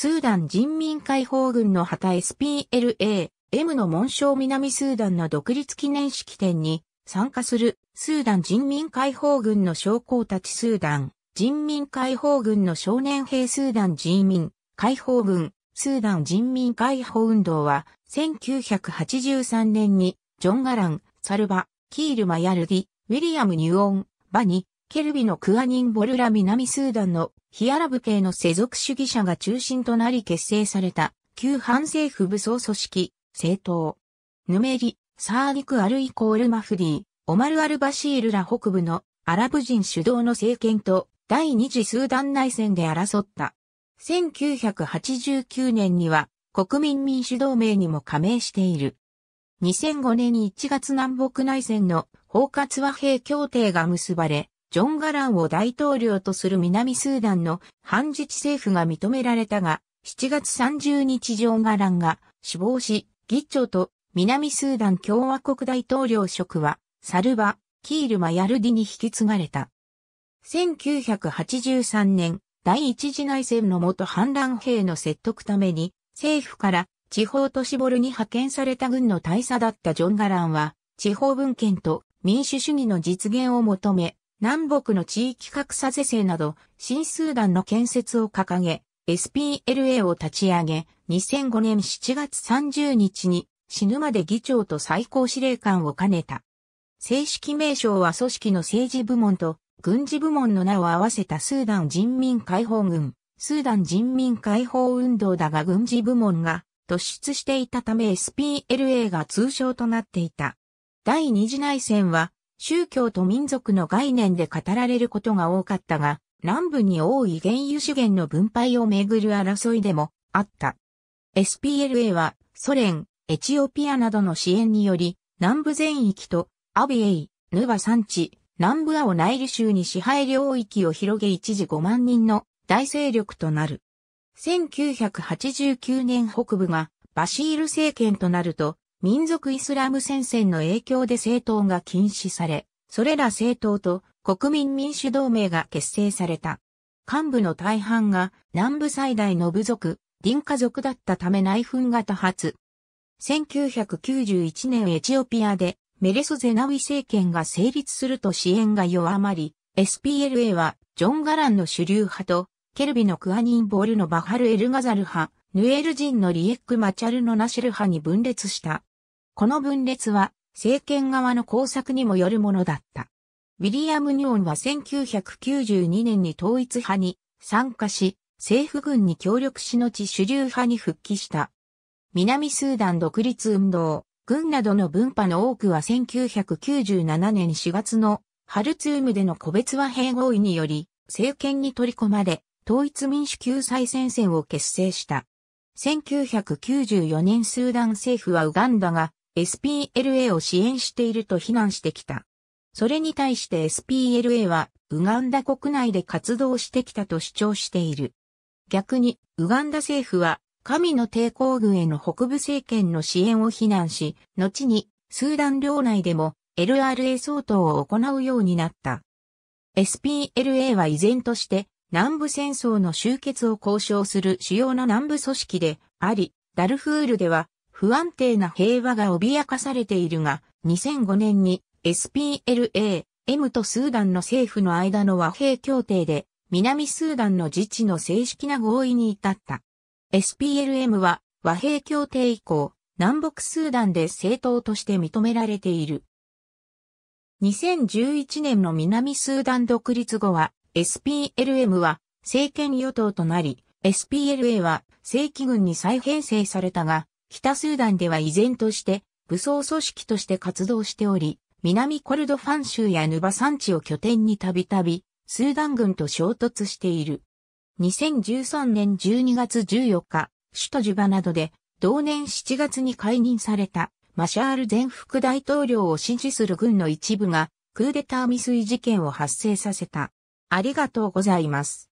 スーダン人民解放軍の旗 SPLA、M の紋章南スーダンの独立記念式典に参加するスーダン人民解放軍の将校たちスーダン人民解放軍の少年兵スーダン人民解放軍スーダン人民解放運動は1983年にジョン・ガラン、サルバ、キール・マヤルディ、ウィリアム・ニュオン、バニ、ケルビのクアニンボルラ南スーダンのヒアラブ系の世俗主義者が中心となり結成された旧反政府武装組織、政党。ヌメリ、サーディク・アルイコール・マフディ、オマル・アル・バシールら北部のアラブ人主導の政権と第二次スーダン内戦で争った。1989年には国民民主同盟にも加盟している。2005年1月南北内戦の包括和平協定が結ばれ、ジョン・ガランを大統領とする南スーダンの反自治政府が認められたが、7月30日ジョン・ガランが死亡し、議長と南スーダン共和国大統領職は、サルバ、キールマ・ヤルディに引き継がれた。1983年、第一次内戦の元反乱兵の説得ために、政府から地方都市ボルに派遣された軍の大佐だったジョン・ガランは、地方文献と民主主義の実現を求め、南北の地域格差是正など、新スーダンの建設を掲げ、SPLA を立ち上げ、2005年7月30日に死ぬまで議長と最高司令官を兼ねた。正式名称は組織の政治部門と軍事部門の名を合わせたスーダン人民解放軍、スーダン人民解放運動だが軍事部門が突出していたため SPLA が通称となっていた。第二次内戦は宗教と民族の概念で語られることが多かったが、南部に多い原油資源の分配をめぐる争いでもあった。SPLA はソ連、エチオピアなどの支援により、南部全域とアビエイ、ヌバ山地、南部アオナイル州に支配領域を広げ一時5万人の大勢力となる。1989年北部がバシール政権となると、民族イスラム戦線の影響で政党が禁止され、それら政党と国民民主同盟が結成された。幹部の大半が南部最大の部族、デン家族だったため内紛が多発。1991年エチオピアでメレソゼナウィ政権が成立すると支援が弱まり、SPLA はジョン・ガランの主流派と、ケルビのクアニンボールのバハル・エルガザル派、ヌエル人のリエック・マチャルのナシェル派に分裂した。この分裂は政権側の工作にもよるものだった。ウィリアム・ニオンは1992年に統一派に参加し、政府軍に協力しのち主流派に復帰した。南スーダン独立運動、軍などの分派の多くは1997年4月のハルツームでの個別和平合意により政権に取り込まれ統一民主救済戦線を結成した。1994年スーダン政府はウガンダが SPLA を支援していると非難してきた。それに対して SPLA はウガンダ国内で活動してきたと主張している。逆にウガンダ政府は神の抵抗軍への北部政権の支援を非難し、後にスーダン領内でも LRA 相当を行うようになった。SPLA は依然として南部戦争の終結を交渉する主要な南部組織であり、ダルフールでは不安定な平和が脅かされているが、2005年に SPLA、M とスーダンの政府の間の和平協定で、南スーダンの自治の正式な合意に至った。SPLM は和平協定以降、南北スーダンで政党として認められている。2011年の南スーダン独立後は、SPLM は政権与党となり、SPLA は正規軍に再編成されたが、北スーダンでは依然として武装組織として活動しており、南コルドファン州やヌバ山地を拠点にたびたび、スーダン軍と衝突している。2013年12月14日、首都ジュバなどで、同年7月に解任された、マシャール前副大統領を支持する軍の一部が、クーデター未遂事件を発生させた。ありがとうございます。